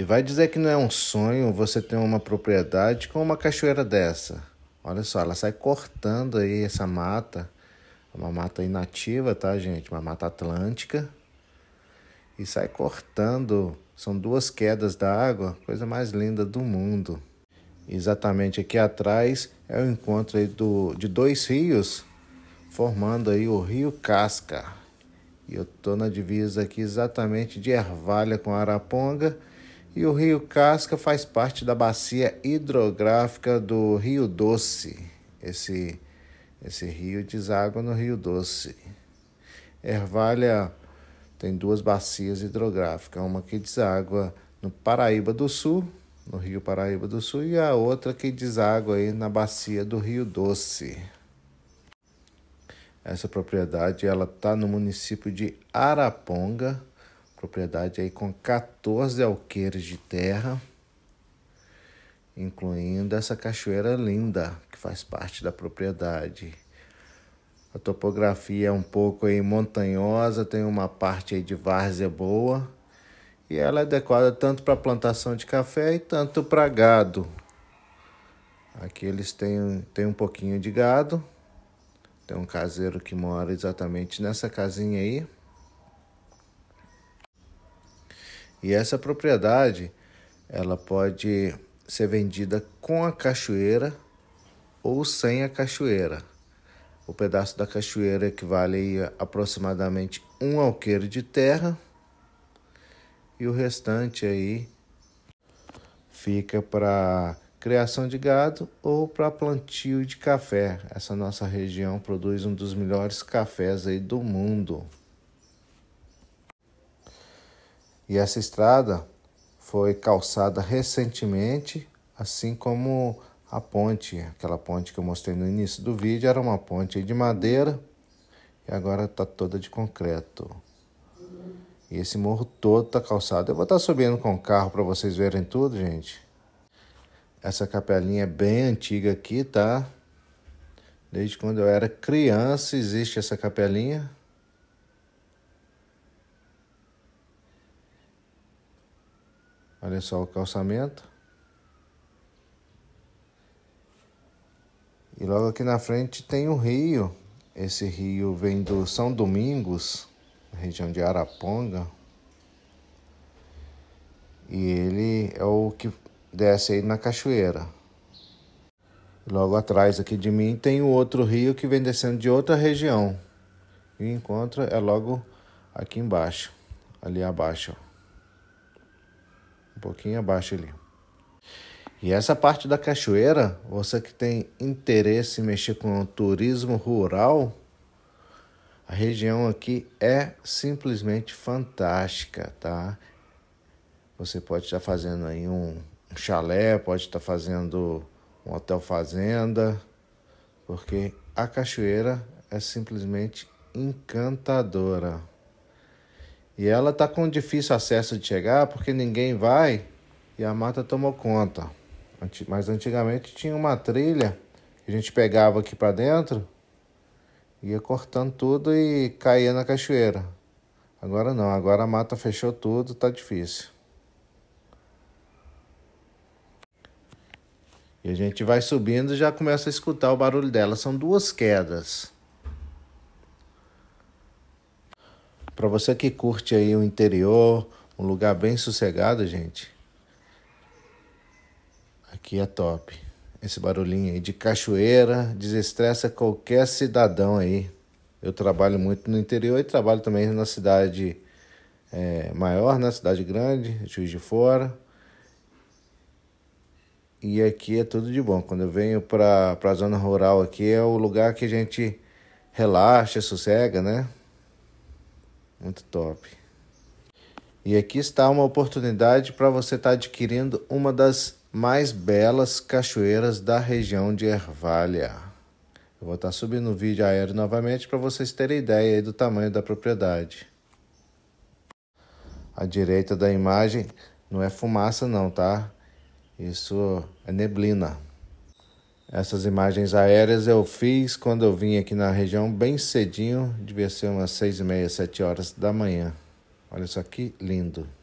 E vai dizer que não é um sonho você ter uma propriedade com uma cachoeira dessa. Olha só, ela sai cortando aí essa mata, uma mata inativa, tá, gente? Uma mata atlântica. E sai cortando, são duas quedas da água, coisa mais linda do mundo. Exatamente aqui atrás é o encontro do, de dois rios, formando aí o Rio Casca. E eu tô na divisa aqui exatamente de Ervalha com Araponga e o Rio Casca faz parte da bacia hidrográfica do Rio Doce. Esse, esse rio deságua no Rio Doce. Ervalha tem duas bacias hidrográficas, uma que deságua no Paraíba do Sul, no Rio Paraíba do Sul, e a outra que deságua aí na bacia do Rio Doce. Essa propriedade ela está no município de Araponga, Propriedade aí com 14 alqueires de terra, incluindo essa cachoeira linda que faz parte da propriedade. A topografia é um pouco aí montanhosa, tem uma parte aí de várzea boa e ela é adequada tanto para plantação de café e tanto para gado. Aqui eles têm, têm um pouquinho de gado, tem um caseiro que mora exatamente nessa casinha aí. E essa propriedade ela pode ser vendida com a cachoeira ou sem a cachoeira. O pedaço da cachoeira equivale a aproximadamente um alqueire de terra e o restante aí fica para criação de gado ou para plantio de café. Essa nossa região produz um dos melhores cafés aí do mundo. E essa estrada foi calçada recentemente, assim como a ponte, aquela ponte que eu mostrei no início do vídeo, era uma ponte de madeira e agora está toda de concreto. E esse morro todo está calçado. Eu vou estar tá subindo com o carro para vocês verem tudo, gente. Essa capelinha é bem antiga aqui, tá? Desde quando eu era criança existe essa capelinha. Olha só o calçamento. E logo aqui na frente tem o um rio. Esse rio vem do São Domingos, região de Araponga. E ele é o que desce aí na cachoeira. Logo atrás aqui de mim tem o outro rio que vem descendo de outra região. E o encontro é logo aqui embaixo, ali abaixo um pouquinho abaixo ali. E essa parte da cachoeira, você que tem interesse em mexer com o turismo rural, a região aqui é simplesmente fantástica, tá? Você pode estar fazendo aí um, um chalé, pode estar fazendo um hotel fazenda, porque a cachoeira é simplesmente encantadora. E ela está com difícil acesso de chegar porque ninguém vai e a mata tomou conta. Mas antigamente tinha uma trilha que a gente pegava aqui para dentro, ia cortando tudo e caía na cachoeira. Agora não, agora a mata fechou tudo, tá difícil. E a gente vai subindo e já começa a escutar o barulho dela. São duas quedas. Para você que curte aí o interior, um lugar bem sossegado, gente. Aqui é top. Esse barulhinho aí de cachoeira desestressa qualquer cidadão aí. Eu trabalho muito no interior e trabalho também na cidade é, maior, na né? cidade grande, Juiz de Fora. E aqui é tudo de bom. Quando eu venho para a zona rural aqui, é o lugar que a gente relaxa, sossega, né? Muito top. E aqui está uma oportunidade para você estar tá adquirindo uma das mais belas cachoeiras da região de Ervalha. Eu vou estar tá subindo o vídeo aéreo novamente para vocês terem ideia do tamanho da propriedade. À direita da imagem não é fumaça não, tá? Isso é neblina. Essas imagens aéreas eu fiz quando eu vim aqui na região bem cedinho, devia ser umas seis e meia, sete horas da manhã. Olha só que lindo.